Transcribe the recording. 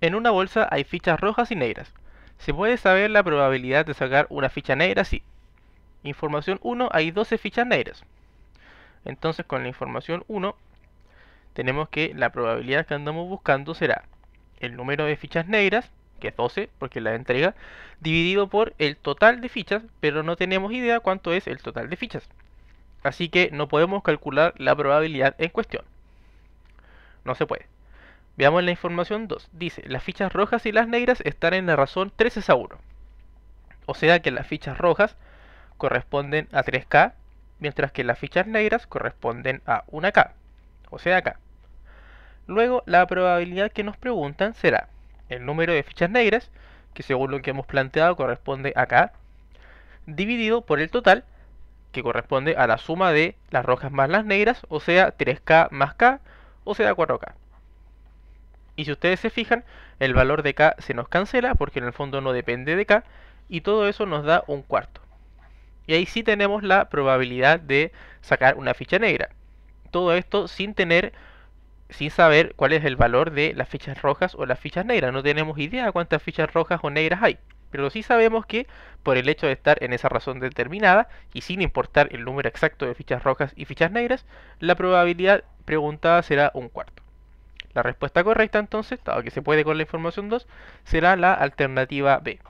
En una bolsa hay fichas rojas y negras. Se puede saber la probabilidad de sacar una ficha negra si. Sí. Información 1, hay 12 fichas negras. Entonces con la información 1 tenemos que la probabilidad que andamos buscando será el número de fichas negras, que es 12 porque la entrega, dividido por el total de fichas, pero no tenemos idea cuánto es el total de fichas. Así que no podemos calcular la probabilidad en cuestión. No se puede. Veamos la información 2. Dice, las fichas rojas y las negras están en la razón 13 a 1. O sea que las fichas rojas corresponden a 3K, mientras que las fichas negras corresponden a 1K, o sea K. Luego, la probabilidad que nos preguntan será el número de fichas negras, que según lo que hemos planteado corresponde a K, dividido por el total, que corresponde a la suma de las rojas más las negras, o sea 3K más K, o sea 4K. Y si ustedes se fijan, el valor de K se nos cancela porque en el fondo no depende de K y todo eso nos da un cuarto. Y ahí sí tenemos la probabilidad de sacar una ficha negra. Todo esto sin tener, sin saber cuál es el valor de las fichas rojas o las fichas negras. No tenemos idea cuántas fichas rojas o negras hay. Pero sí sabemos que por el hecho de estar en esa razón determinada y sin importar el número exacto de fichas rojas y fichas negras, la probabilidad preguntada será un cuarto. La respuesta correcta entonces, dado que se puede con la información 2, será la alternativa B.